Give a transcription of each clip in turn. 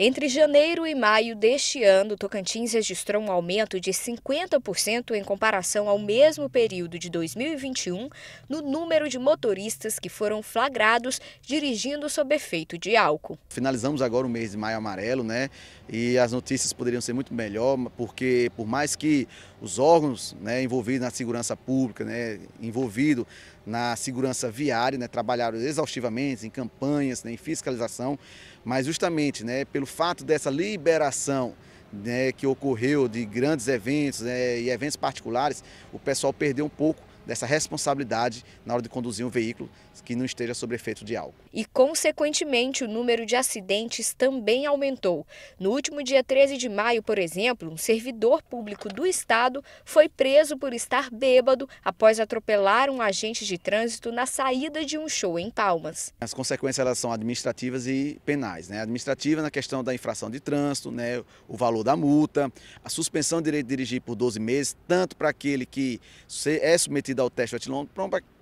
Entre janeiro e maio deste ano, Tocantins registrou um aumento de 50% em comparação ao mesmo período de 2021 no número de motoristas que foram flagrados dirigindo sob efeito de álcool. Finalizamos agora o mês de maio amarelo, né? E as notícias poderiam ser muito melhor, porque por mais que os órgãos né, envolvidos na segurança pública, né, envolvido na segurança viária, né, trabalharam exaustivamente em campanhas, né, em fiscalização, mas justamente né, pelo fato dessa liberação né, que ocorreu de grandes eventos né, e eventos particulares, o pessoal perdeu um pouco dessa responsabilidade na hora de conduzir um veículo que não esteja sob efeito de álcool. E, consequentemente, o número de acidentes também aumentou. No último dia 13 de maio, por exemplo, um servidor público do Estado foi preso por estar bêbado após atropelar um agente de trânsito na saída de um show em Palmas. As consequências elas são administrativas e penais. Né? Administrativa na questão da infração de trânsito, né? o valor da multa, a suspensão de direito de dirigir por 12 meses, tanto para aquele que é submetido dá o teste etilônico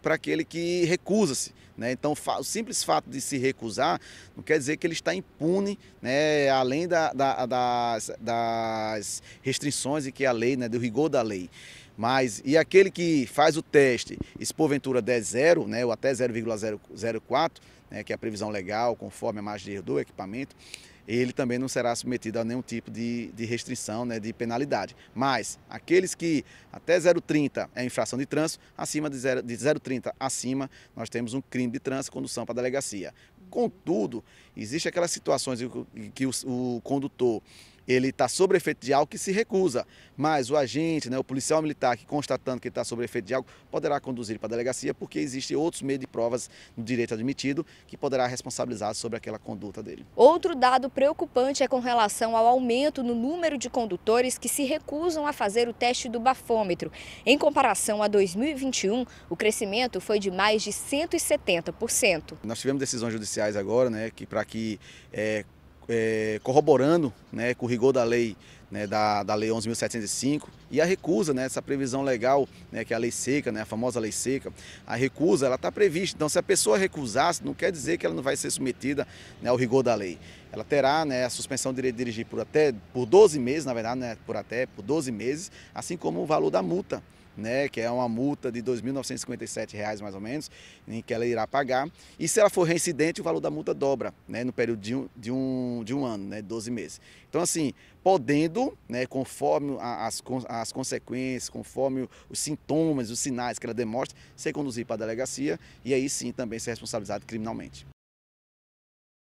para aquele que recusa-se. Né? Então, o simples fato de se recusar não quer dizer que ele está impune, né? além da, da, das, das, restrições e que a lei, né? do rigor da lei. Mas e aquele que faz o teste e se porventura der zero, né, ou até 0,004, né, que é a previsão legal, conforme a margem de erro do equipamento, ele também não será submetido a nenhum tipo de, de restrição, né, de penalidade. Mas aqueles que até 0,30 é infração de trânsito, acima de 0,30 de acima, nós temos um crime de trânsito, condução para a delegacia. Contudo, existe aquelas situações em que o, o condutor ele está sobre efeito de álcool e se recusa. Mas o agente, né, o policial militar que constatando que ele está sobre efeito de álcool, poderá conduzir para a delegacia porque existem outros meios de provas no direito admitido que poderá responsabilizar sobre aquela conduta dele. Outro dado preocupante é com relação ao aumento no número de condutores que se recusam a fazer o teste do bafômetro. Em comparação a 2021, o crescimento foi de mais de 170%. Nós tivemos decisões judiciais agora, né, que para que é, é, corroborando né, com o rigor da lei, né, da, da Lei 11.705, e a recusa, né, essa previsão legal, né, que é a lei seca, né, a famosa lei seca, a recusa ela está prevista. Então, se a pessoa recusasse, não quer dizer que ela não vai ser submetida né, ao rigor da lei. Ela terá né, a suspensão de direito de dirigir por até por 12 meses, na verdade, né, por até por 12 meses, assim como o valor da multa né, que é uma multa de R$ 2.957 mais ou menos, em que ela irá pagar. E se ela for reincidente, o valor da multa dobra, né, no período de um, de um, de um ano, né, 12 meses. Então, assim, podendo, né, conforme as, as consequências, conforme os sintomas, os sinais que ela demonstra, ser conduzido para a delegacia e aí sim também ser responsabilizado criminalmente.